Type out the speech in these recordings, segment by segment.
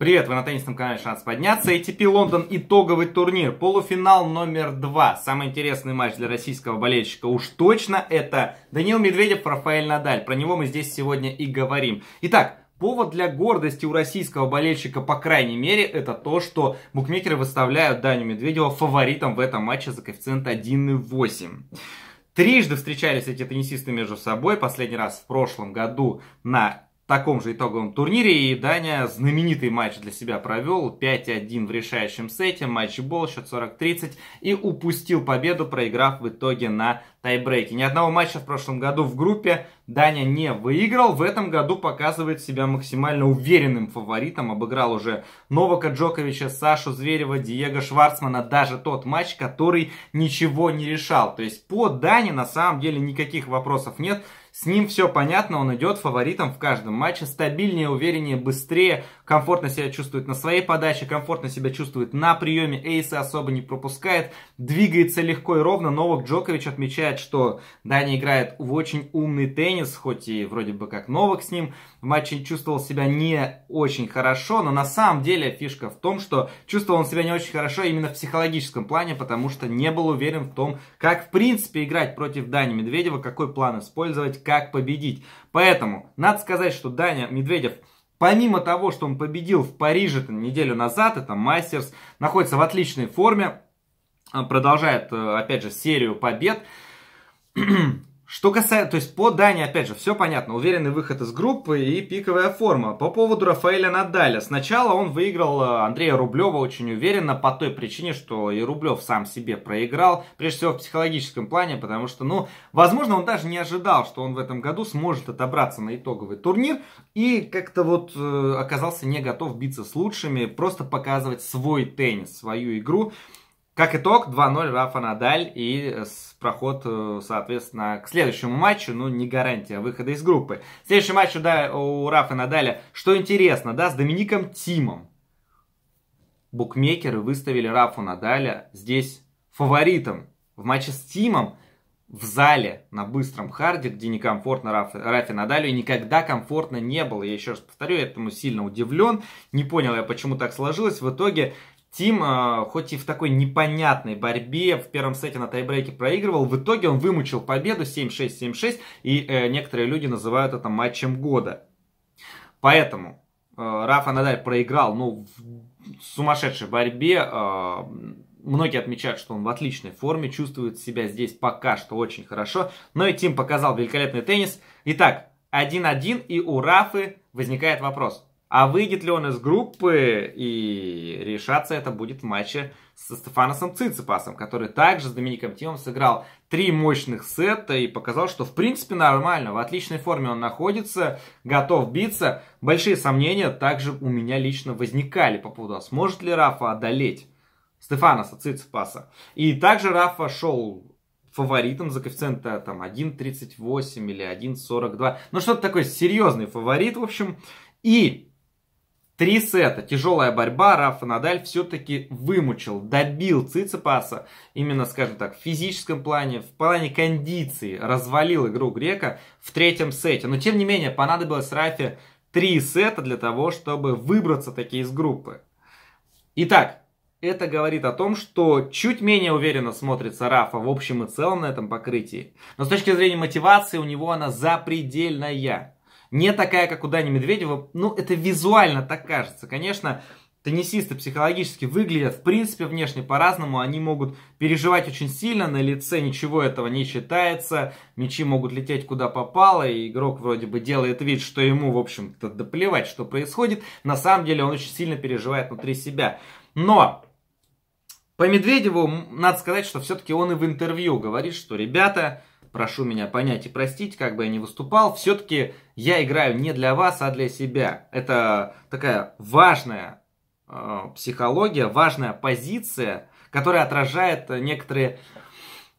Привет, вы на теннисном канале «Шанс подняться». ATP Лондон итоговый турнир. Полуфинал номер два. Самый интересный матч для российского болельщика уж точно это Данил Медведев, Рафаэль Надаль. Про него мы здесь сегодня и говорим. Итак, Повод для гордости у российского болельщика, по крайней мере, это то, что букмекеры выставляют Даню Медведева фаворитом в этом матче за коэффициент 1,8. Трижды встречались эти теннисисты между собой. Последний раз в прошлом году на таком же итоговом турнире. И Даня знаменитый матч для себя провел. 5-1 в решающем сете, матчбол, счет 40-30. И упустил победу, проиграв в итоге на тайбрейке. Ни одного матча в прошлом году в группе Даня не выиграл. В этом году показывает себя максимально уверенным фаворитом. Обыграл уже Новака Джоковича, Сашу Зверева, Диего Шварцмана. Даже тот матч, который ничего не решал. То есть по Дане на самом деле никаких вопросов нет. С ним все понятно, он идет фаворитом в каждом матче, стабильнее, увереннее, быстрее, комфортно себя чувствует на своей подаче, комфортно себя чувствует на приеме, эйсы особо не пропускает, двигается легко и ровно. Новак Джокович отмечает, что Дани играет в очень умный теннис, хоть и вроде бы как Новак с ним в матче чувствовал себя не очень хорошо, но на самом деле фишка в том, что чувствовал он себя не очень хорошо именно в психологическом плане, потому что не был уверен в том, как в принципе играть против Дани Медведева, какой план использовать, как победить. Поэтому надо сказать, что Даня Медведев Помимо того, что он победил в Париже -то неделю назад, это мастерс, находится в отличной форме, а, продолжает, э, опять же, серию побед. Что касается, то есть по Дане, опять же, все понятно, уверенный выход из группы и пиковая форма. По поводу Рафаэля Надаля, сначала он выиграл э, Андрея Рублева очень уверенно по той причине, что и Рублев сам себе проиграл, прежде всего в психологическом плане, потому что, ну, возможно, он даже не ожидал, что он в этом году сможет отобраться на итоговый турнир и как-то вот э, оказался не готов биться с лучшими, просто показывать свой теннис, свою игру. Как итог, 2-0 Рафа Надаль и э, проход, э, соответственно, к следующему матчу, ну, не гарантия выхода из группы. Следующий матч да, у Рафа Надаля, что интересно, да, с Домиником Тимом. Букмекеры выставили Рафу Надаля здесь фаворитом. В матче с Тимом в зале на быстром харде, где некомфортно Раф, Рафе Надалю и никогда комфортно не было. Я еще раз повторю, я этому сильно удивлен. Не понял я, почему так сложилось. В итоге Тим, э, хоть и в такой непонятной борьбе, в первом сете на тайбрейке проигрывал, в итоге он вымучил победу 7-6, 7-6, и э, некоторые люди называют это матчем года. Поэтому э, Рафа Надаль проиграл, ну, в сумасшедшей борьбе, многие отмечают, что он в отличной форме, чувствует себя здесь пока что очень хорошо, но и Тим показал великолепный теннис. Итак, 1-1, и у Рафы возникает вопрос – а выйдет ли он из группы, и решаться это будет в матче со Стефаносом Циципасом, который также с Домиником Тимом сыграл три мощных сета и показал, что в принципе нормально, в отличной форме он находится, готов биться. Большие сомнения также у меня лично возникали по поводу, а сможет ли Рафа одолеть Стефаноса Циципаса. И также Рафа шел фаворитом за коэффициента там 1.38 или 1.42. Ну, что-то такой серьезный фаворит, в общем. И Три сета, тяжелая борьба, Рафа Надаль все-таки вымучил, добил Циципаса, именно, скажем так, в физическом плане, в плане кондиции, развалил игру Грека в третьем сете. Но, тем не менее, понадобилось Рафе три сета для того, чтобы выбраться таки из группы. Итак, это говорит о том, что чуть менее уверенно смотрится Рафа в общем и целом на этом покрытии. Но с точки зрения мотивации у него она запредельная. Не такая, как у Дани Медведева. Ну, это визуально так кажется. Конечно, теннисисты психологически выглядят, в принципе, внешне по-разному. Они могут переживать очень сильно, на лице ничего этого не считается, мячи могут лететь куда попало, и игрок вроде бы делает вид, что ему, в общем-то, доплевать, что происходит. На самом деле он очень сильно переживает внутри себя. Но по Медведеву надо сказать, что все-таки он и в интервью говорит, что ребята, прошу меня понять и простить, как бы я ни выступал, все-таки я играю не для вас, а для себя. Это такая важная э, психология, важная позиция, которая отражает некоторые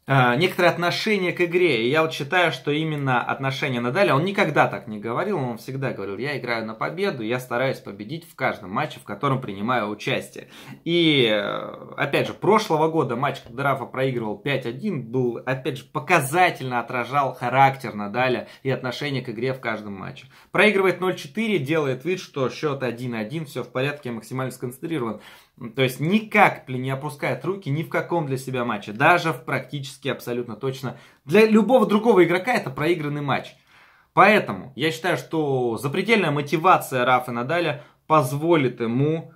Э, некоторое отношение к игре. И я вот считаю, что именно отношение Надаля, он никогда так не говорил, он всегда говорил, я играю на победу, я стараюсь победить в каждом матче, в котором принимаю участие. И, э, опять же, прошлого года матч, когда Рафа проигрывал 5-1, был, опять же, показательно отражал характер Надаля и отношение к игре в каждом матче. Проигрывает 0-4, делает вид, что счет 1-1, все в порядке, я максимально сконцентрирован. То есть никак не опускает руки ни в каком для себя матче, даже в практически практически абсолютно точно. Для любого другого игрока это проигранный матч. Поэтому я считаю, что запредельная мотивация Рафа Надаля позволит ему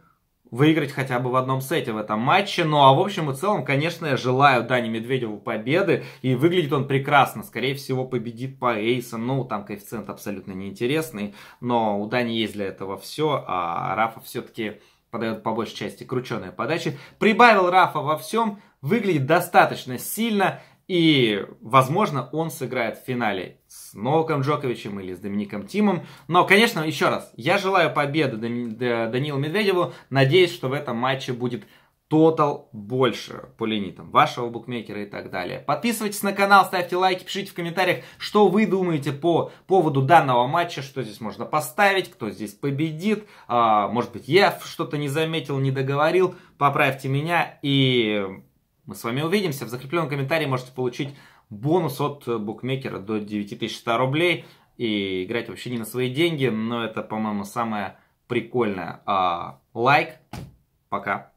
выиграть хотя бы в одном сете в этом матче. Ну а в общем и целом, конечно, я желаю Дани Медведеву победы. И выглядит он прекрасно. Скорее всего, победит по эйсам. Ну, там коэффициент абсолютно неинтересный. Но у Дани есть для этого все. А Рафа все-таки подает по большей части крученые подачи. Прибавил Рафа во всем, выглядит достаточно сильно. И, возможно, он сыграет в финале с Новаком Джоковичем или с Домиником Тимом. Но, конечно, еще раз, я желаю победы Даниилу Медведеву. Надеюсь, что в этом матче будет тотал больше по лимитам вашего букмекера и так далее. Подписывайтесь на канал, ставьте лайки, пишите в комментариях, что вы думаете по поводу данного матча, что здесь можно поставить, кто здесь победит. А, может быть, я что-то не заметил, не договорил. Поправьте меня, и мы с вами увидимся. В закрепленном комментарии можете получить бонус от букмекера до 9100 рублей. И играть вообще не на свои деньги, но это, по-моему, самое прикольное. А, лайк, пока.